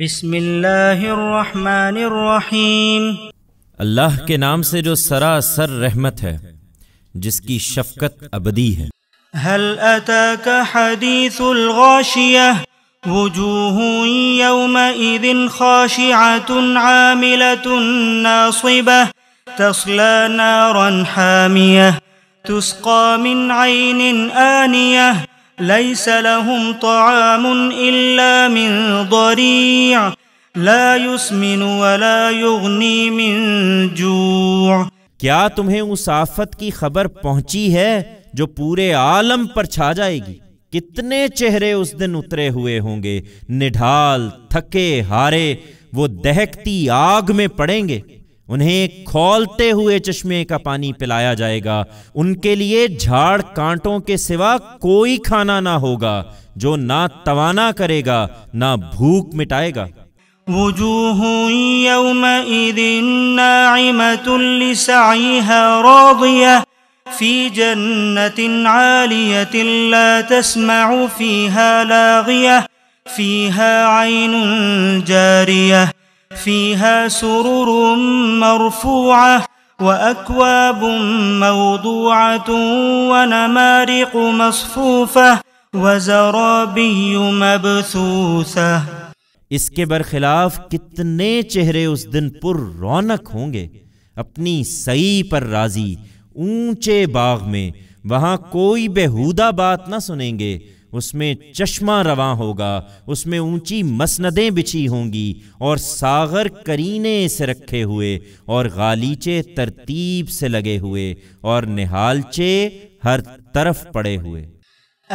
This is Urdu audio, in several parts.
بسم اللہ الرحمن الرحیم اللہ کے نام سے جو سراسر رحمت ہے جس کی شفقت ابدی ہے هل حلک حدیث وجوہ تصلی نارا آ تسقی من سیبہ ناریاں ليس لهم طعام إلا من من ضريع لا يسمن ولا يغني جوع کیا تمہیں اس آفت کی خبر پہنچی ہے جو پورے عالم پر چھا جائے گی کتنے چہرے اس دن اترے ہوئے ہوں گے نڈھال تھکے ہارے وہ دہکتی آگ میں پڑیں گے انہیں کھولتے ہوئے چشمے کا پانی پلایا جائے گا ان کے لیے جھاڑ کانٹوں کے سوا کوئی کھانا نہ ہوگا جو نہ توانا کرے گا نہ بھوک مٹائے گا وجوہ یومئذ ناعمت لسعیہ راضیہ فی جنت عالیت لا تسمع فیہا لاغیہ فیہا عین جاریہ فيها سرر مرفوعة وأكواب موضوعة ونمارق مصفوفة وزرابي مبثوثة اس کے برخلاف کتنے چہرے اس دن پر رونق ہوں گے اپنی سعی پر راضی اونچے باغ میں وہاں کوئی بےحودہ بات نہ سنیں گے اس میں چشمہ رواں ہوگا اس میں اونچی مسندیں بچھی ہوں گی اور ساغر کرینے سے رکھے ہوئے اور غالیچے ترتیب سے لگے ہوئے اور نہالچے ہر طرف پڑے ہوئے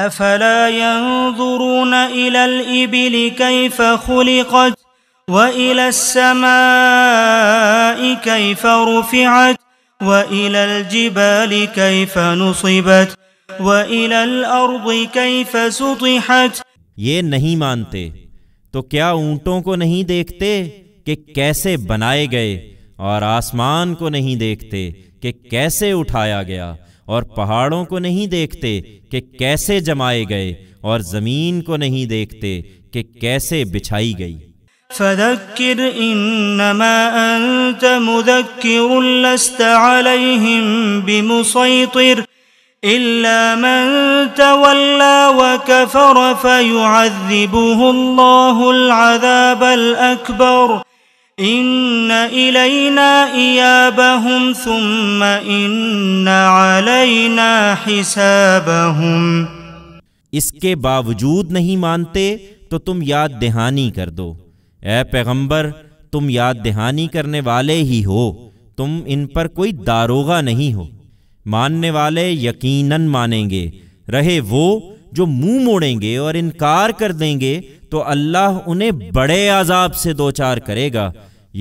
افلا ينظرون الى الابل كيف خلقت والى السماء كيف رفعت والى الجبال كيف نصبت وَإِلَى الْأَرْضِ كَيْفَ سُطِحَتْ یہ نہیں مانتے تو کیا اونٹوں کو نہیں دیکھتے کہ کیسے بنائے گئے اور آسمان کو نہیں دیکھتے کہ کیسے اٹھایا گیا اور پہاڑوں کو نہیں دیکھتے کہ کیسے جمائے گئے اور زمین کو نہیں دیکھتے کہ کیسے بچھائی گئی فذکر انما انت مذکر لست علیہم بمسیطر إلا من تولى وكفر فيعذبه الله العذاب الأكبر إن إلينا إيابهم ثم إن علينا حسابهم اس کے باوجود نہیں مانتے تو تم یاد دہانی کر دو اے پیغمبر تم یاد دہانی کرنے والے ہی ہو تم ان پر کوئی داروغہ نہیں ہو ماننے والے یقیناً مانیں گے رہے وہ جو منہ موڑیں گے اور انکار کر دیں گے تو اللہ انہیں بڑے عذاب سے دوچار کرے گا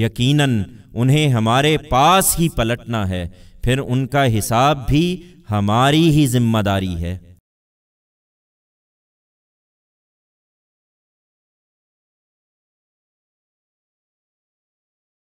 یقیناً انہیں ہمارے پاس ہی پلٹنا ہے پھر ان کا حساب بھی ہماری ہی ذمہ داری ہے